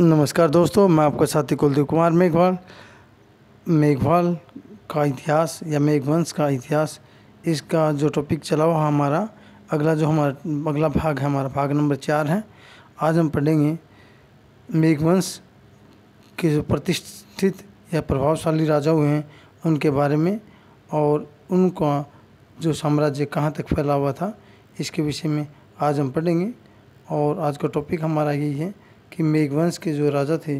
नमस्कार दोस्तों मैं आपका साथी कुलदीप कुमार मेघवाल मेघवाल का इतिहास या मेघवंश का इतिहास इसका जो टॉपिक चला हुआ हमारा अगला जो हमारा अगला भाग है हमारा भाग नंबर चार है आज हम पढ़ेंगे मेघवंश के जो प्रतिष्ठित या प्रभावशाली राजा हुए हैं उनके बारे में और उनका जो साम्राज्य कहाँ तक फैला हुआ था इसके विषय में आज हम पढ़ेंगे और आज का टॉपिक हमारा यही है कि मेघवंश के जो राजा थे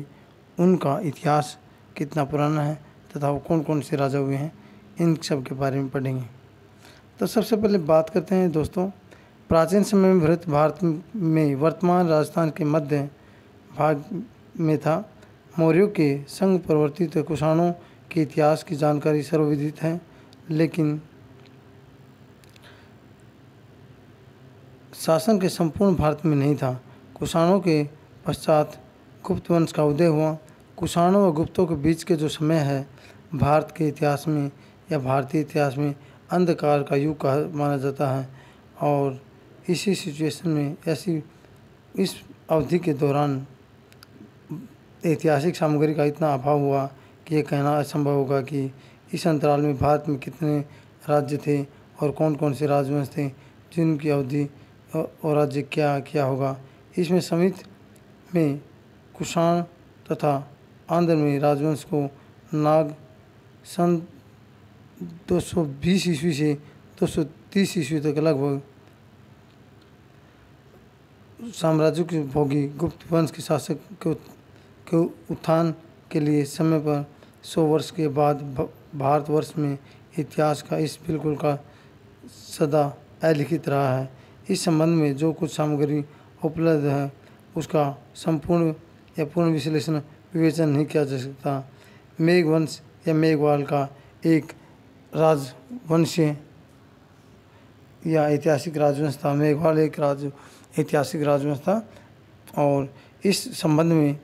उनका इतिहास कितना पुराना है तथा वो कौन कौन से राजा हुए हैं इन सब के बारे में पढ़ेंगे तो सबसे पहले बात करते हैं दोस्तों प्राचीन समय में भ्रत भारत में वर्तमान राजस्थान के मध्य भाग में था मौर्यों के संग प्रवर्तित कुषाणों के इतिहास की जानकारी सर्वविदित है लेकिन शासन के संपूर्ण भारत में नहीं था कुषाणों के पश्चात गुप्त वंश का उदय हुआ कुषाणों और गुप्तों के बीच के जो समय है भारत के इतिहास में या भारतीय इतिहास में अंधकार का युग कहा माना जाता है और इसी सिचुएशन में ऐसी इस अवधि के दौरान ऐतिहासिक सामग्री का इतना अभाव हुआ कि यह कहना असंभव होगा कि इस अंतराल में भारत में कितने राज्य थे और कौन कौन से राजवंश थे जिनकी अवधि और राज्य क्या क्या होगा इसमें समित में कुषाण तथा आंध्र में राजवंश को नाग सन दो सौ बीस ईस्वी से दो सौ तीस ईस्वी तक लगभग साम्राज्य के भोगी गुप्त वंश के शासक के, के उत्थान के लिए समय पर सौ वर्ष के बाद भारतवर्ष में इतिहास का इस बिल्कुल का सदा अलिखित रहा है इस संबंध में जो कुछ सामग्री उपलब्ध है उसका संपूर्ण या पूर्ण विश्लेषण विवेचन नहीं किया जा सकता मेघवंश या मेघवाल का एक राजवंश या ऐतिहासिक राजवंश था मेघवाल एक राज ऐतिहासिक राजवंश था और इस संबंध में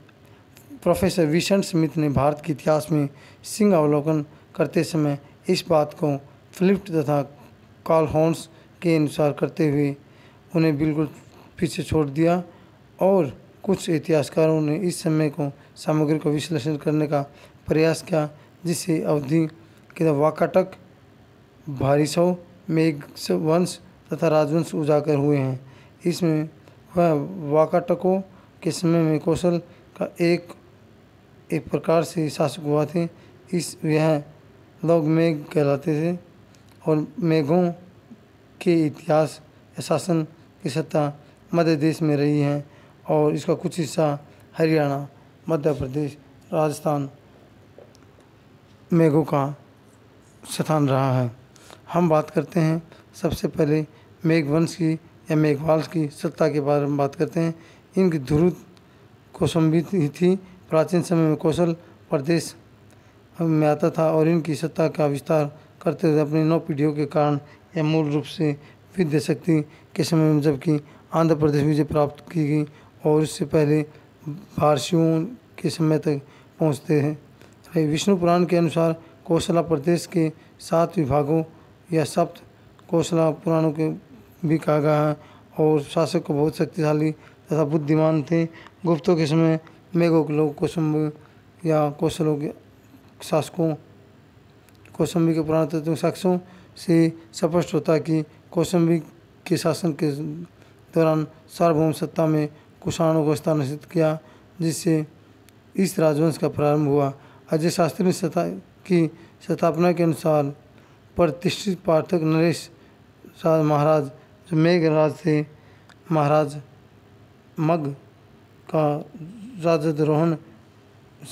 प्रोफेसर विशन स्मिथ ने भारत के इतिहास में सिंह अवलोकन करते समय इस बात को फ्लिप्ट तथा कॉल हॉन्स के अनुसार करते हुए उन्हें बिल्कुल पीछे छोड़ दिया और कुछ इतिहासकारों ने इस समय को सामग्री का विश्लेषण करने का प्रयास किया जिससे अवधि के वाकाटक भारिसव मेघ वंश तथा राजवंश उजागर हुए हैं इसमें वह वाकाटकों के समय में कौशल का एक एक प्रकार से शासक हुआ थे इस यह लोग मेघ कहलाते थे और मेघों के इतिहास शासन की सत्ता मध्य देश में रही है और इसका कुछ हिस्सा हरियाणा मध्य प्रदेश राजस्थान मेघों का स्थान रहा है हम बात करते हैं सबसे पहले मेघवंश की या मेघवाल की सत्ता के बारे में बात करते हैं इनकी ध्रुव कौशम्बी ही थी प्राचीन समय में कौशल प्रदेश में आता था और इनकी सत्ता का विस्तार करते हुए अपनी नौ पीढ़ियों के कारण यह मूल रूप से विद्या शक्ति के समय में जबकि आंध्र प्रदेश विजय प्राप्त की गई और उससे पहले फारसियों के समय तक पहुँचते हैं विष्णु पुराण के अनुसार कौशला प्रदेश के सात विभागों या सप्त कौशला पुराणों के भी कहा गया है और शासक को बहुत शक्तिशाली तथा बुद्धिमान थे गुप्तों के समय मेघों के लोग कौशंब या कौशलों के शासकों कौशंबी के पुराण तत्व शख्सों से स्पष्ट होता कि कौशंबी के शासन के दौरान सार्वभौम सत्ता में कुषाणों को स्थानांतरित किया जिससे इस राजवंश का प्रारंभ हुआ अजय शास्त्री ने सता की स्थापना के अनुसार प्रतिष्ठित पाठक नरेश राज महाराज जो मेघराज थे महाराज मग का राजद्रोहण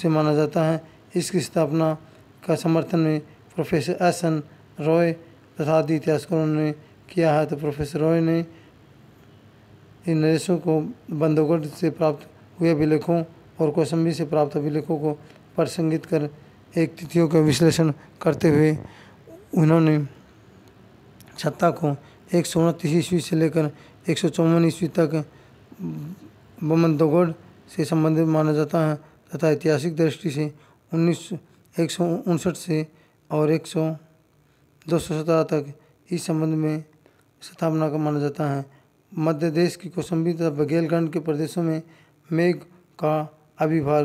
से माना जाता है इसकी स्थापना का समर्थन में प्रोफेसर एस एन रॉय तथा आदि इतिहासकारों ने किया है तो प्रोफेसर रॉय ने इन निर्देशों को बंदोगढ़ से प्राप्त हुए अभिलेखों और कौशंबी से प्राप्त अभिलेखों को प्रसंगित कर एक तिथियों का विश्लेषण करते हुए उन्होंने छत्ता को एक सौ उनतीस ईस्वी से लेकर एक सौ चौवन ईस्वी तक बमंदोगढ़ से संबंधित माना जाता है तथा ऐतिहासिक दृष्टि से उन्नीस एक सौ उनसठ से और एक सौ दो सौ सत्रह तक इस संबंध में स्थापना का माना जाता है मध्य देश की कौशंबी तथा बघेलखंड के प्रदेशों में मेघ का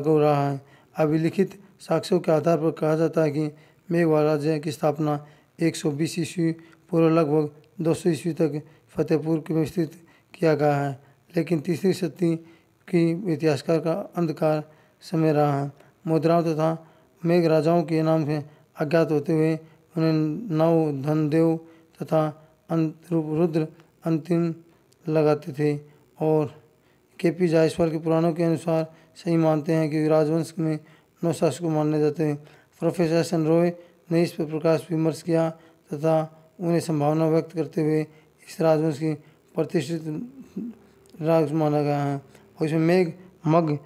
हो रहा है अभिलिखित साक्ष्यों के आधार पर कहा जाता है कि मेघवा राज्य की स्थापना 120 ईस्वी पूर्व लगभग 200 ईस्वी तक फतेहपुर में स्थित किया गया है लेकिन तीसरी सदी की इतिहासकार का अंधकार समय रहा है मुद्राओं तथा मेघ राजाओं के नाम से अज्ञात होते हुए उन्हें नव धनदेव तथा अंत रुद्र अंतिम लगाते थे और के पी जायसवाल के पुराणों के अनुसार सही मानते हैं कि राजवंश में नौ शासकों मानने जाते हैं प्रोफेसर एस एन रॉय ने इस पर प्रकाश विमर्श किया तथा उन्हें संभावना व्यक्त करते हुए इस राजवंश की प्रतिष्ठित राज माना गया है और इसमें मेघ मग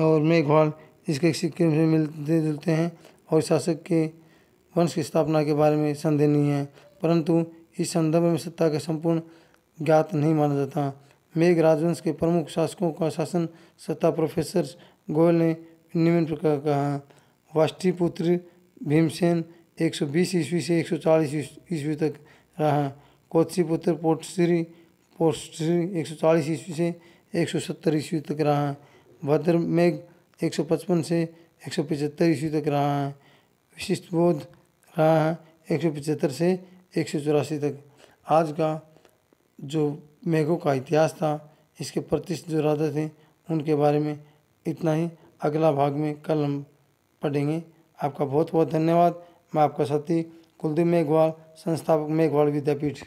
और मेघवाल इसके सिक्के से मिलते जुलते हैं और शासक के वंश की स्थापना के बारे में संदेह नहीं है परंतु इस संदर्भ में सत्ता का संपूर्ण ज्ञात नहीं माना जाता मेघ राजवंश के प्रमुख शासकों का शासन सत्ता प्रोफेसर गोयल ने निम्न प्रकार कहा वाष्टीपुत्र भीमसेन 120 ईस्वी से 140 ईस्वी तक रहा कोत्सीपुत्र पोटश्री पोटश्री 140 ईस्वी से 170 ईस्वी तक रहा भद्र मेघ 155 से 175 ईस्वी तक रहा है विशिष्ट बोध रहा है एक से एक तक आज का जो मेघों का इतिहास था इसके प्रतिष्ठ जो राजा थे उनके बारे में इतना ही अगला भाग में कल हम पढ़ेंगे आपका बहुत बहुत धन्यवाद मैं आपका साथी कुलदीप मेघवाल संस्थापक मेघवाल विद्यापीठ